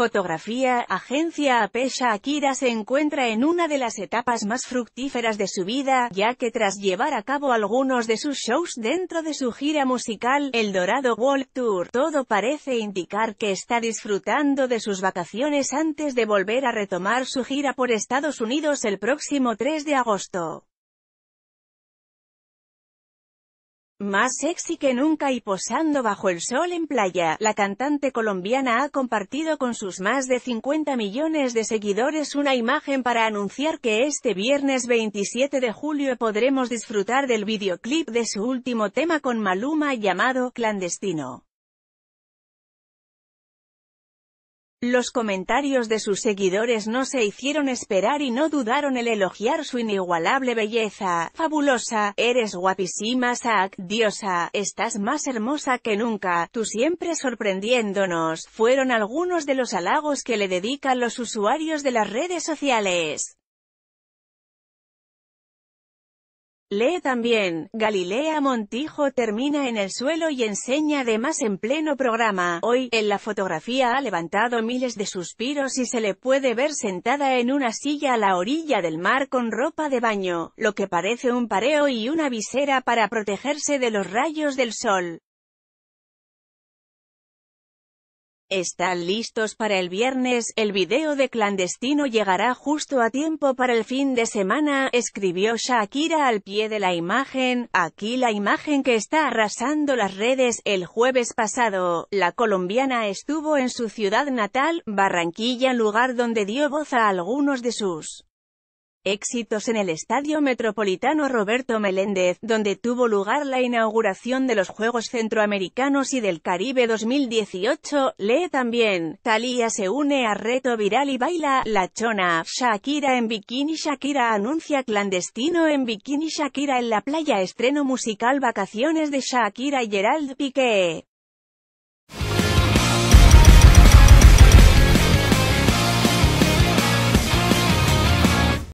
Fotografía, agencia Apecha Akira se encuentra en una de las etapas más fructíferas de su vida, ya que tras llevar a cabo algunos de sus shows dentro de su gira musical, El Dorado World Tour, todo parece indicar que está disfrutando de sus vacaciones antes de volver a retomar su gira por Estados Unidos el próximo 3 de agosto. Más sexy que nunca y posando bajo el sol en playa, la cantante colombiana ha compartido con sus más de 50 millones de seguidores una imagen para anunciar que este viernes 27 de julio podremos disfrutar del videoclip de su último tema con Maluma llamado Clandestino. Los comentarios de sus seguidores no se hicieron esperar y no dudaron el elogiar su inigualable belleza. Fabulosa, eres guapísima Zack, diosa, estás más hermosa que nunca, tú siempre sorprendiéndonos, fueron algunos de los halagos que le dedican los usuarios de las redes sociales. Lee también, Galilea Montijo termina en el suelo y enseña además en pleno programa. Hoy, en la fotografía ha levantado miles de suspiros y se le puede ver sentada en una silla a la orilla del mar con ropa de baño, lo que parece un pareo y una visera para protegerse de los rayos del sol. ¿Están listos para el viernes? El video de clandestino llegará justo a tiempo para el fin de semana, escribió Shakira al pie de la imagen, aquí la imagen que está arrasando las redes. El jueves pasado, la colombiana estuvo en su ciudad natal, Barranquilla, lugar donde dio voz a algunos de sus Éxitos en el Estadio Metropolitano Roberto Meléndez, donde tuvo lugar la inauguración de los Juegos Centroamericanos y del Caribe 2018. Lee también, Thalía se une a Reto Viral y baila, La Chona, Shakira en bikini Shakira anuncia clandestino en bikini Shakira en la playa estreno musical Vacaciones de Shakira y Gerald Piqué.